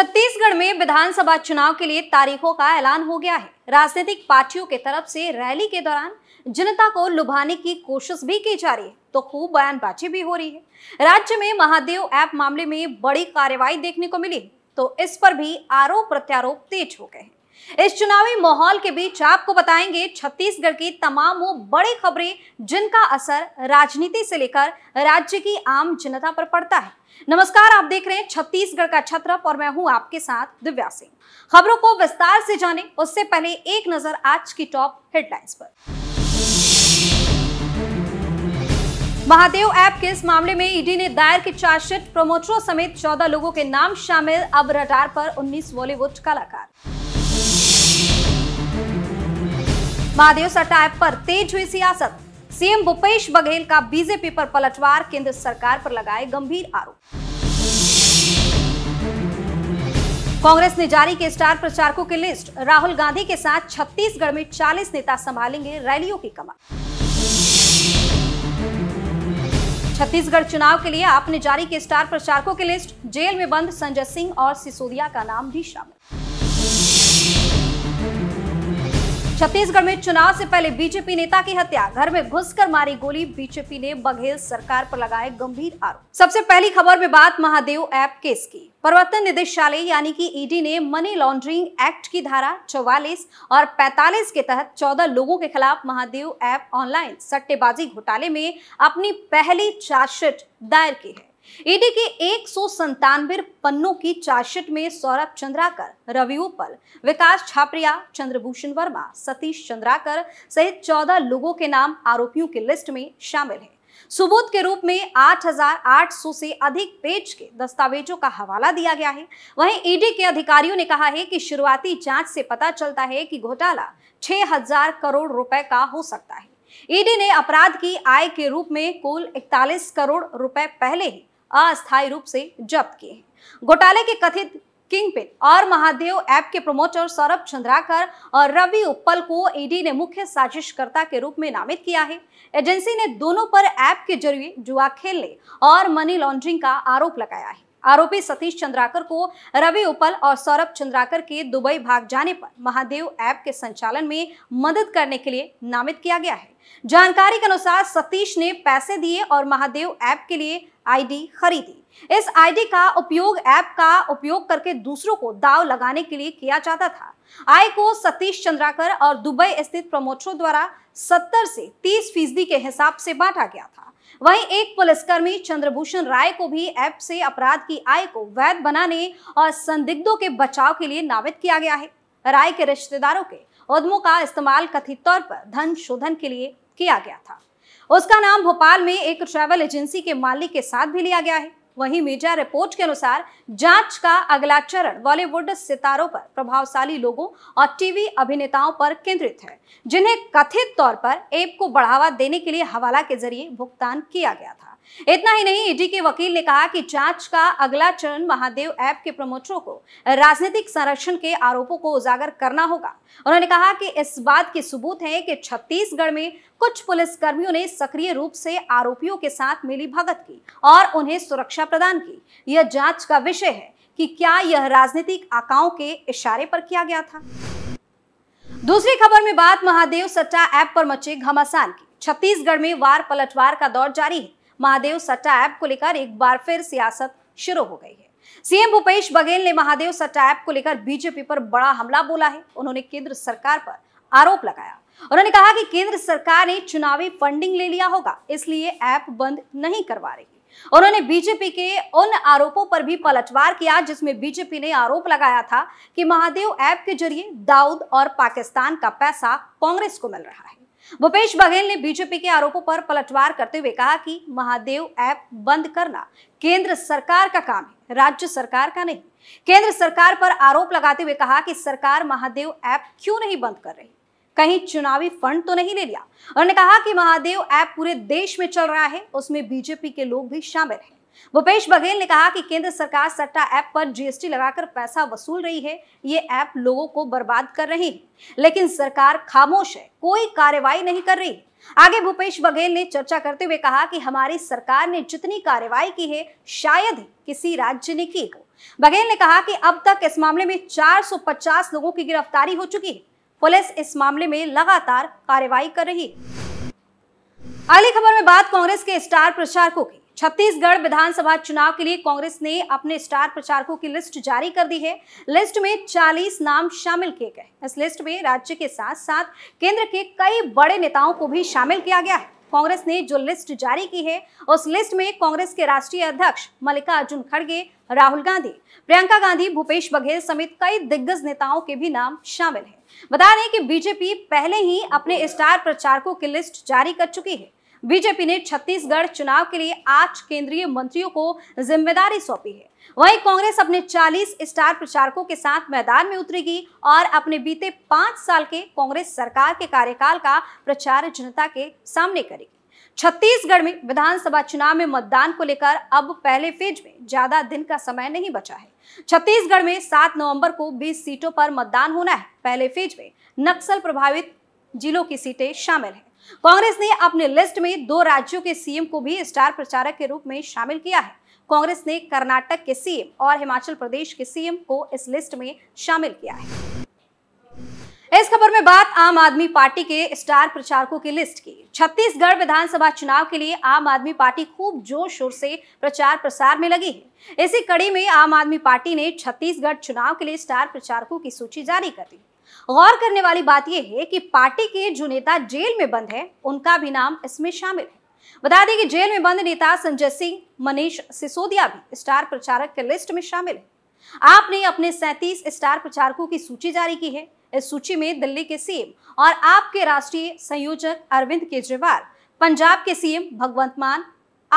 छत्तीसगढ़ में विधानसभा चुनाव के लिए तारीखों का ऐलान हो गया है राजनीतिक पार्टियों के तरफ से रैली के दौरान जनता को लुभाने की कोशिश भी की जा रही है तो खूब बयानबाजी भी हो रही है राज्य में महादेव ऐप मामले में बड़ी कार्रवाई देखने को मिली तो इस पर भी आरोप प्रत्यारोप तेज हो गए हैं इस चुनावी माहौल के बीच आपको बताएंगे छत्तीसगढ़ की तमाम वो बड़ी खबरें जिनका असर राजनीति से लेकर राज्य की आम जनता पर पड़ता है नमस्कार आप देख रहे हैं छत्तीसगढ़ का छत्रप और मैं हूं आपके साथ दिव्या सिंह खबरों को विस्तार से जाने उससे पहले एक नजर आज की टॉप हेडलाइंस पर महादेव ऐप के इस मामले में ईडी ने दायर की चार्जशीट प्रमोटरों समेत 14 लोगों के नाम शामिल अब रडार पर 19 बॉलीवुड कलाकार महादेव ऐप पर तेज हुई सियासत सीएम भूपेश बघेल का बीजेपी पर पलटवार केंद्र सरकार पर लगाए गंभीर आरोप कांग्रेस ने जारी के स्टार प्रचारकों की लिस्ट राहुल गांधी के साथ छत्तीसगढ़ में 40 नेता संभालेंगे रैलियों की कमान छत्तीसगढ़ चुनाव के लिए आपने जारी के स्टार प्रचारकों की लिस्ट जेल में बंद संजय सिंह और सिसोदिया का नाम भी शामिल छत्तीसगढ़ में चुनाव से पहले बीजेपी नेता की हत्या घर में घुसकर मारी गोली बीजेपी ने बघेल सरकार पर लगाए गंभीर आरोप सबसे पहली खबर में बात महादेव ऐप केस की प्रवर्तन निदेशालय यानी कि ईडी ने मनी लॉन्ड्रिंग एक्ट की धारा 44 और 45 के तहत 14 लोगों के खिलाफ महादेव ऐप ऑनलाइन सट्टेबाजी घोटाले में अपनी पहली चार्जशीट दायर की है ईडी के एक पन्नों की चार्जशीट में सौरभ चंद्राकर रवि उपल विकास छापरिया चंद्रभूषण वर्मा सतीश चंद्राकर सहित चौदह लोगों के नाम आरोपियों की लिस्ट में शामिल है सुबोध के रूप में 8,800 से अधिक पेज के दस्तावेजों का हवाला दिया गया है वहीं ईडी के अधिकारियों ने कहा है कि शुरुआती जांच से पता चलता है कि घोटाला 6,000 करोड़ रुपए का हो सकता है ईडी ने अपराध की आय के रूप में कुल 41 करोड़ रुपए पहले ही अस्थायी रूप से जब्त किए हैं घोटाले के कथित किंगपिन और महादेव ऐप के प्रमोटर सौरभ चंद्राकर और रवि उपल को ईडी ने मुख्य साजिशकर्ता के रूप में नामित किया है एजेंसी ने दोनों पर ऐप के जरिए जुआ खेलने और मनी लॉन्ड्रिंग का आरोप लगाया है आरोपी सतीश चंद्राकर को रवि उपल और सौरभ चंद्राकर के दुबई भाग जाने पर महादेव ऐप के संचालन में मदद करने के लिए नामित किया गया है जानकारी के अनुसार सतीश ने पैसे दिए और महादेव ऐप के लिए आईडी खरीदी इस आईडी का उपयोग ऐप का उपयोग करके दूसरों को दाव लगाने के लिए किया जाता था आय को सतीश चंद्राकर और दुबई स्थित प्रमोटरों द्वारा 70 से 30 फीसदी के हिसाब से बांटा गया था वहीं एक पुलिसकर्मी चंद्रभूषण राय को भी ऐप से अपराध की आय को वैध बनाने और संदिग्धों के बचाव के लिए नामित किया गया है राय के रिश्तेदारों के उद्यमों का इस्तेमाल कथित तौर पर धन शोधन के लिए किया गया था उसका नाम भोपाल में एक ट्रैवल एजेंसी के मालिक के साथ भी लिया गया है वहीं मीडिया रिपोर्ट के अनुसार जांच का अगला चरण बॉलीवुड सितारों पर प्रभावशाली लोगों और टीवी अभिनेताओं पर केंद्रित है जिन्हें कथित तौर पर एप को बढ़ावा देने के लिए हवाला के जरिए भुगतान किया गया था इतना ही नहीं ईडी e के वकील ने कहा कि जांच का अगला चरण महादेव ऐप के प्रमोटरों को राजनीतिक संरक्षण के आरोपों को उजागर करना होगा उन्होंने कहा कि इस बात के सबूत है कि छत्तीसगढ़ में कुछ पुलिसकर्मियों ने सक्रिय रूप से आरोपियों के साथ मिलीभगत की और उन्हें सुरक्षा प्रदान की यह जांच का विषय है कि क्या यह राजनीतिक आकाओं के इशारे पर किया गया था दूसरी खबर में बात महादेव सट्टा ऐप पर मचे घमासान की छत्तीसगढ़ में वार पलटवार का दौर जारी है महादेव सट्टा ऐप को लेकर एक बार फिर सियासत शुरू हो गई है सीएम भूपेश बघेल ने महादेव सट्टा ऐप को लेकर बीजेपी पर बड़ा हमला बोला है उन्होंने केंद्र सरकार पर आरोप लगाया उन्होंने कहा कि केंद्र सरकार ने चुनावी फंडिंग ले लिया होगा इसलिए ऐप बंद नहीं करवा रही उन्होंने बीजेपी के उन आरोपों पर भी पलटवार किया जिसमें बीजेपी ने आरोप लगाया था कि महादेव ऐप के जरिए दाऊद और पाकिस्तान का पैसा कांग्रेस को मिल रहा है भूपेश बघेल ने बीजेपी के आरोपों पर पलटवार करते हुए कहा कि महादेव ऐप बंद करना केंद्र सरकार का काम है राज्य सरकार का नहीं केंद्र सरकार पर आरोप लगाते हुए कहा कि सरकार महादेव ऐप क्यों नहीं बंद कर रही कहीं चुनावी फंड तो नहीं ले लिया उन्होंने कहा कि महादेव ऐप पूरे देश में चल रहा है उसमें बीजेपी के लोग भी शामिल हैं भूपेश बघेल ने कहा कि केंद्र सरकार सट्टा ऐप पर जीएसटी लगाकर पैसा वसूल रही है ये ऐप लोगों को बर्बाद कर रही है लेकिन सरकार खामोश है कोई कार्रवाई नहीं कर रही आगे भूपेश बघेल ने चर्चा करते हुए कहा कि हमारी सरकार ने जितनी कार्रवाई की है शायद किसी राज्य ने की बघेल ने कहा कि अब तक इस मामले में 450 लोगों की गिरफ्तारी हो चुकी है पुलिस इस मामले में लगातार कार्रवाई कर रही अगली खबर में बात कांग्रेस के स्टार प्रचारकों की छत्तीसगढ़ विधानसभा चुनाव के लिए कांग्रेस ने अपने स्टार प्रचारकों की लिस्ट जारी कर दी है लिस्ट में 40 नाम शामिल किए गए इस लिस्ट में राज्य के साथ साथ केंद्र के कई बड़े नेताओं को भी शामिल किया गया है कांग्रेस ने जो लिस्ट जारी की है उस लिस्ट में कांग्रेस के राष्ट्रीय अध्यक्ष मल्लिकार्जुन खड़गे राहुल गांधी प्रियंका गांधी भूपेश बघेल समेत कई दिग्गज नेताओं के भी नाम शामिल हैं। बता दें कि बीजेपी पहले ही अपने स्टार प्रचारकों की लिस्ट जारी कर चुकी है बीजेपी ने छत्तीसगढ़ चुनाव के लिए आठ केंद्रीय मंत्रियों को जिम्मेदारी सौंपी है वहीं कांग्रेस अपने 40 स्टार प्रचारकों के साथ मैदान में उतरेगी और अपने बीते पांच साल के कांग्रेस सरकार के कार्यकाल का प्रचार जनता के सामने करेगी छत्तीसगढ़ में विधानसभा चुनाव में मतदान को लेकर अब पहले फेज में ज्यादा दिन का समय नहीं बचा है छत्तीसगढ़ में 7 नवंबर को 20 सीटों पर मतदान होना है पहले फेज में नक्सल प्रभावित जिलों की सीटें शामिल हैं कांग्रेस ने अपने लिस्ट में दो राज्यों के सीएम को भी स्टार प्रचारक के रूप में शामिल किया है कांग्रेस ने कर्नाटक के सीएम और हिमाचल प्रदेश के सीएम को इस लिस्ट में शामिल किया है इस खबर में बात आम आदमी पार्टी के स्टार प्रचारकों की लिस्ट की छत्तीसगढ़ विधानसभा चुनाव के लिए आम आदमी पार्टी खूब जोर शोर से प्रचार प्रसार में लगी है इसी कड़ी में आम आदमी पार्टी ने छत्तीसगढ़ चुनाव के लिए स्टार प्रचारकों की सूची जारी कर दी गौर करने वाली बात यह है कि पार्टी के जो नेता जेल में बंद है उनका भी नाम इसमें शामिल है बता दें कि जेल में बंद नेता संजय सिंह मनीष सिसोदिया भी स्टार प्रचारक के लिस्ट में शामिल है आपने अपने सैंतीस स्टार प्रचारकों की सूची जारी की है इस सूची में दिल्ली के सीएम और आपके राष्ट्रीय संयोजक अरविंद केजरीवाल पंजाब के सीएम भगवंत मान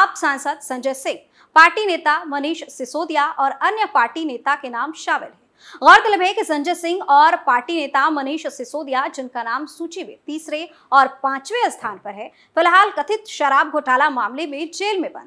आप सांसद संजय सिंह पार्टी नेता मनीष सिसोदिया और अन्य पार्टी नेता के नाम शामिल है गौरतलब है कि संजय सिंह और पार्टी नेता मनीष सिसोदिया जिनका नाम सूची में तीसरे और पांचवें स्थान पर है फिलहाल कथित शराब घोटाला मामले में जेल में बंद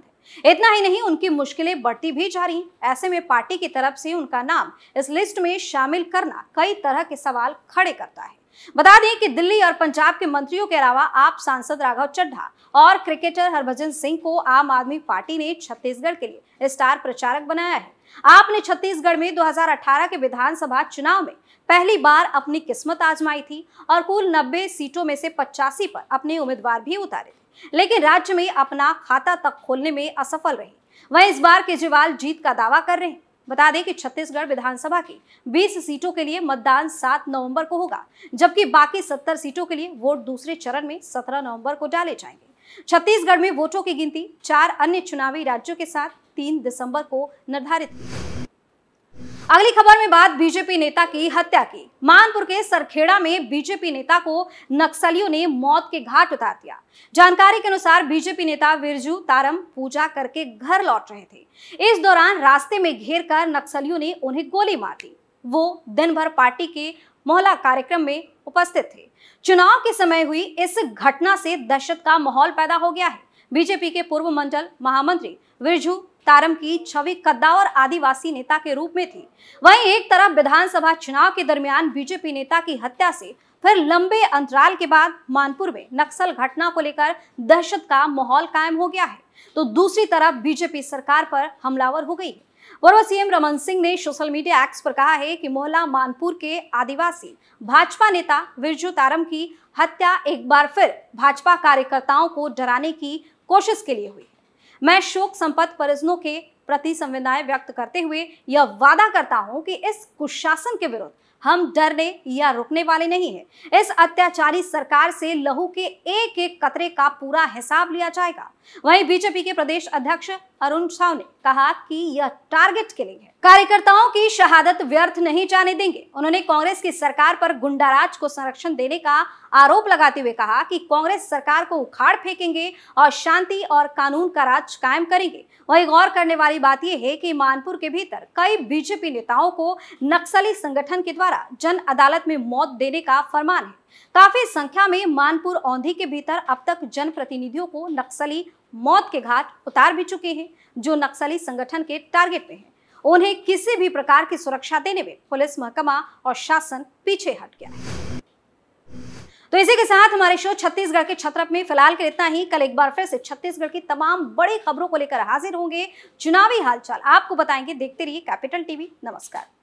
है इतना ही नहीं उनकी मुश्किलें बढ़ती भी जा रही ऐसे में पार्टी की तरफ से उनका नाम इस लिस्ट में शामिल करना कई तरह के सवाल खड़े करता है बता दें कि दिल्ली और पंजाब के मंत्रियों के अलावा आप सांसद राघव चड्ढा और क्रिकेटर हरभजन सिंह को आम आदमी पार्टी ने छत्तीसगढ़ के लिए स्टार प्रचारक बनाया है आपने छत्तीसगढ़ में 2018 के विधानसभा चुनाव में पहली बार अपनी किस्मत आजमाई थी और कुल 90 सीटों में से पचासी पर अपने उम्मीदवार भी उतारे लेकिन राज्य में अपना खाता तक खोलने में असफल रहे वह इस बार केजरीवाल जीत का दावा कर रहे हैं बता दें कि छत्तीसगढ़ विधानसभा की 20 सीटों के लिए मतदान 7 नवंबर को होगा जबकि बाकी 70 सीटों के लिए वोट दूसरे चरण में 17 नवंबर को डाले जाएंगे छत्तीसगढ़ में वोटों की गिनती चार अन्य चुनावी राज्यों के साथ तीन दिसंबर को निर्धारित अगली खबर में बात बीजेपी नेता की हत्या की मानपुर के सरखेड़ा में बीजेपी नेता को नक्सलियों ने मौत के घाट उतार दिया जानकारी के अनुसार बीजेपी नेता विरजू तारम पूजा करके घर लौट रहे थे इस दौरान रास्ते में घेर नक्सलियों ने उन्हें गोली मार दी वो दिन भर पार्टी के मोहला कार्यक्रम में उपस्थित थे चुनाव के समय हुई इस घटना से दहशत का माहौल पैदा हो गया है बीजेपी के पूर्व मंडल महामंत्री विरजू तारम की छवि कद्दावर आदिवासी नेता के रूप में थी वहीं एक तरफ विधानसभा चुनाव के दरमियान बीजेपी नेता की हत्या से फिर लंबे अंतराल के बाद मानपुर में नक्सल घटना को लेकर दहशत का माहौल कायम हो गया है तो दूसरी तरफ बीजेपी सरकार पर हमलावर हो गई है पूर्व सीएम रमन सिंह ने सोशल मीडिया एक्स पर कहा है कि मोहला मानपुर के आदिवासी भाजपा नेता विरजू तारम की हत्या एक बार फिर भाजपा कार्यकर्ताओं को डराने की कोशिश के लिए हुई मैं शोक संपत्त परिजनों के प्रति संवेदनाएं व्यक्त करते हुए यह वादा करता हूं कि इस कुशासन के विरुद्ध हम डरने या रुकने वाले नहीं हैं इस अत्याचारी सरकार से लहू के एक एक कतरे का पूरा हिसाब लिया जाएगा वहीं बीजेपी के प्रदेश अध्यक्ष अरुण साव ने कहा कि यह टारगेट किलिंग है कार्यकर्ताओं की शहादत व्यर्थ नहीं जाने देंगे उन्होंने कांग्रेस की सरकार पर गुंडाराज को संरक्षण देने का आरोप लगाते हुए कहा कि कांग्रेस सरकार को उखाड़ फेंकेंगे और शांति और कानून का राज कायम करेंगे वहीं गौर करने वाली बात यह है कि मानपुर के भीतर कई बीजेपी नेताओं को नक्सली संगठन के द्वारा जन अदालत में मौत देने का फरमान है काफी संख्या में मानपुर औंधी के भीतर अब तक जनप्रतिनिधियों को नक्सली मौत के घाट उतार भी चुके हैं जो नक्सली संगठन के टारगेट में हैं उन्हें किसी भी प्रकार की सुरक्षा देने में पुलिस महकमा और शासन पीछे हट गया तो इसी के साथ हमारे शो छत्तीसगढ़ के छत्रप में फिलहाल के इतना ही कल एक बार फिर से छत्तीसगढ़ की तमाम बड़ी खबरों को लेकर हाजिर होंगे चुनावी हालचाल आपको बताएंगे देखते रहिए कैपिटल टीवी नमस्कार